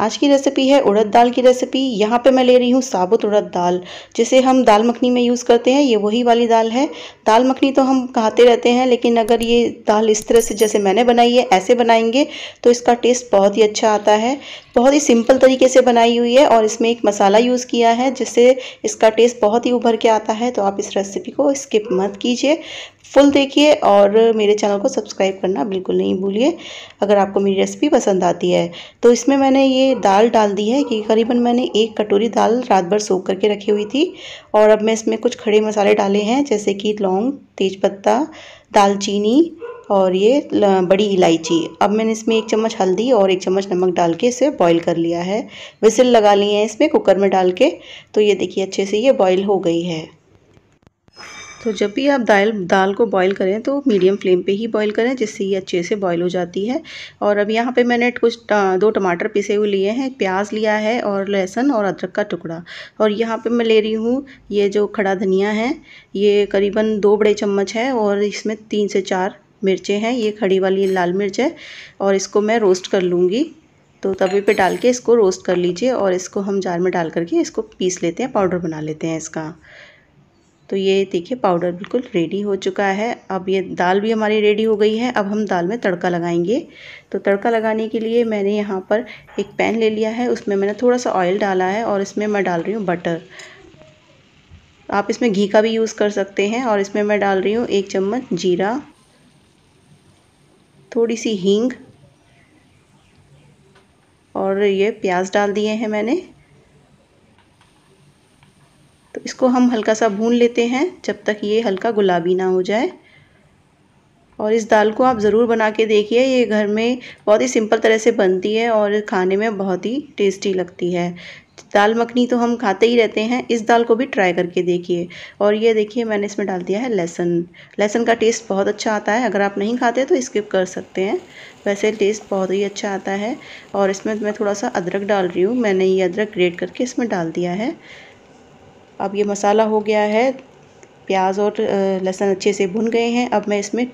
आज की रेसिपी है उड़द दाल की रेसिपी यहाँ पे मैं ले रही हूँ साबुत उड़द दाल जिसे हम दाल मखनी में यूज़ करते हैं ये वही वाली दाल है दाल मखनी तो हम खाते रहते हैं लेकिन अगर ये दाल इस तरह से जैसे मैंने बनाई है ऐसे बनाएंगे तो इसका टेस्ट बहुत ही अच्छा आता है बहुत ही सिंपल तरीके से बनाई हुई है और इसमें एक मसाला यूज़ किया है जिससे इसका टेस्ट बहुत ही उभर के आता है तो आप इस रेसिपी को स्किप मत कीजिए फुल देखिए और मेरे चैनल को सब्सक्राइब करना बिल्कुल नहीं भूलिए अगर आपको मेरी रेसिपी पसंद आती है तो इसमें मैंने ये दाल डाल दी है कि करीबन मैंने एक कटोरी दाल रात भर सोख करके रखी हुई थी और अब मैं इसमें कुछ खड़े मसाले डाले हैं जैसे कि लौंग तेज़पत्ता दालचीनी और ये बड़ी इलायची अब मैंने इसमें एक चम्मच हल्दी और एक चम्मच नमक डाल के इसे बॉईल कर लिया है विसिल लगा लिए हैं इसमें कुकर में डाल के तो ये देखिए अच्छे से ये बॉईल हो गई है तो जब भी आप दाल दाल को बॉईल करें तो मीडियम फ्लेम पे ही बॉईल करें जिससे ये अच्छे से बॉईल हो जाती है और अब यहाँ पे मैंने कुछ दो टमाटर पिसे हुए लिए हैं प्याज लिया है और लहसुन और अदरक का टुकड़ा और यहाँ पे मैं ले रही हूँ ये जो खड़ा धनिया है ये करीबन दो बड़े चम्मच है और इसमें तीन से चार मिर्चें हैं ये खड़ी वाली लाल मिर्च है और इसको मैं रोस्ट कर लूँगी तो तवे पे डाल के इसको रोस्ट कर लीजिए और इसको हम जार में डाल करके इसको पीस लेते हैं पाउडर बना लेते हैं इसका तो ये देखिए पाउडर बिल्कुल रेडी हो चुका है अब ये दाल भी हमारी रेडी हो गई है अब हम दाल में तड़का लगाएंगे तो तड़का लगाने के लिए मैंने यहाँ पर एक पैन ले लिया है उसमें मैंने थोड़ा सा ऑयल डाला है और इसमें मैं डाल रही हूँ बटर आप इसमें घी का भी यूज़ कर सकते हैं और इसमें मैं डाल रही हूँ एक चम्मच जीरा थोड़ी सी हींग और ये प्याज डाल दिए हैं मैंने इसको हम हल्का सा भून लेते हैं जब तक ये हल्का गुलाबी ना हो जाए और इस दाल को आप ज़रूर बना के देखिए ये घर में बहुत ही सिंपल तरह से बनती है और खाने में बहुत ही टेस्टी लगती है दाल मखनी तो हम खाते ही रहते हैं इस दाल को भी ट्राई करके देखिए और ये देखिए मैंने इसमें डाल दिया है लहसुन लहसुन का टेस्ट बहुत अच्छा आता है अगर आप नहीं खाते तो स्किप कर सकते हैं वैसे टेस्ट बहुत ही अच्छा आता है और इसमें मैं थोड़ा सा अदरक डाल रही हूँ मैंने ये अदरक ग्रेट करके इसमें डाल दिया है अब ये मसाला हो गया है प्याज और लहसुन अच्छे से भुन गए हैं अब मैं इसमें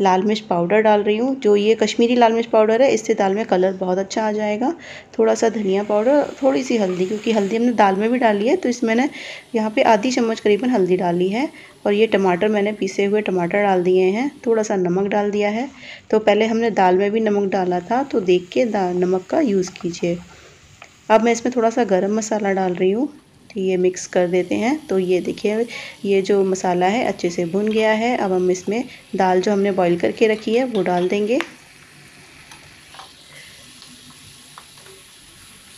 लाल मिर्च पाउडर डाल रही हूँ जो ये कश्मीरी लाल मिर्च पाउडर है इससे दाल में कलर बहुत अच्छा आ जाएगा थोड़ा सा धनिया पाउडर थोड़ी सी हल्दी क्योंकि हल्दी हमने दाल में भी डाली है तो इस मैंने यहाँ पे आधी चम्मच करीबन हल्दी डाली है और ये टमाटर मैंने पीसे हुए टमाटर डाल दिए हैं थोड़ा सा नमक डाल दिया है तो पहले हमने दाल में भी नमक डाला था तो देख के नमक का यूज़ कीजिए अब मैं इसमें थोड़ा सा गर्म मसाला डाल रही हूँ ये मिक्स कर देते हैं तो ये देखिए ये जो मसाला है अच्छे से भुन गया है अब हम इसमें दाल जो हमने बॉईल करके रखी है वो डाल देंगे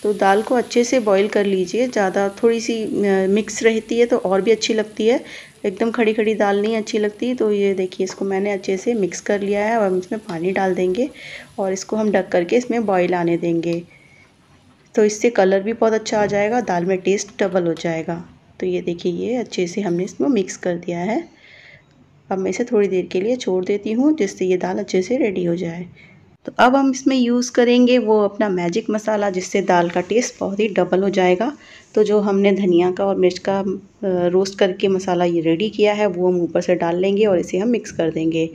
तो दाल को अच्छे से बॉईल कर लीजिए ज़्यादा थोड़ी सी मिक्स रहती है तो और भी अच्छी लगती है एकदम खड़ी खड़ी दाल नहीं अच्छी लगती तो ये देखिए इसको मैंने अच्छे से मिक्स कर लिया है और हम इसमें पानी डाल देंगे और इसको हम ढक करके इसमें बॉईल आने देंगे तो इससे कलर भी बहुत अच्छा आ जाएगा दाल में टेस्ट डबल हो जाएगा तो ये देखिए ये अच्छे से हमने इसमें मिक्स कर दिया है अब मैं इसे थोड़ी देर के लिए छोड़ देती हूँ जिससे ये दाल अच्छे से रेडी हो जाए तो अब हम इसमें यूज़ करेंगे वो अपना मैजिक मसाला जिससे दाल का टेस्ट बहुत ही डबल हो जाएगा तो जो हमने धनिया का और मिर्च का रोस्ट करके मसाला ये रेडी किया है वो हम ऊपर से डाल लेंगे और इसे हम मिक्स कर देंगे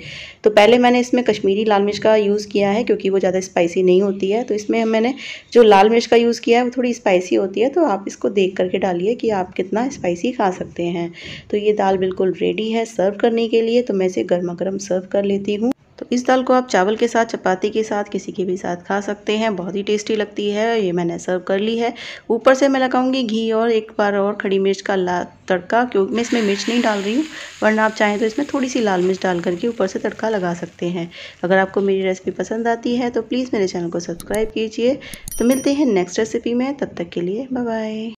तो पहले मैंने इसमें कश्मीरी लाल मिर्च का यूज़ किया है क्योंकि वो ज़्यादा स्पाइसी नहीं होती है तो इसमें मैंने जो लाल मिर्च का यूज़ किया है वो थोड़ी स्पाइसी होती है तो आप इसको देख करके डालिए कि आप कितना स्पाइसी खा सकते हैं तो ये दाल बिल्कुल रेडी है सर्व करने के लिए तो मैं इसे गर्मा गर्म सर्व कर लेती हूँ तो इस दाल को आप चावल के साथ चपाती के साथ किसी के भी साथ खा सकते हैं बहुत ही टेस्टी लगती है ये मैंने सर्व कर ली है ऊपर से मैं लगाऊंगी घी और एक बार और खड़ी मिर्च का ला तड़का क्योंकि मैं इसमें मिर्च नहीं डाल रही हूँ वरना आप चाहें तो इसमें थोड़ी सी लाल मिर्च डाल करके ऊपर से तड़का लगा सकते हैं अगर आपको मेरी रेसिपी पसंद आती है तो प्लीज़ मेरे चैनल को सब्सक्राइब कीजिए तो मिलते हैं नेक्स्ट रेसिपी में तब तक के लिए बाय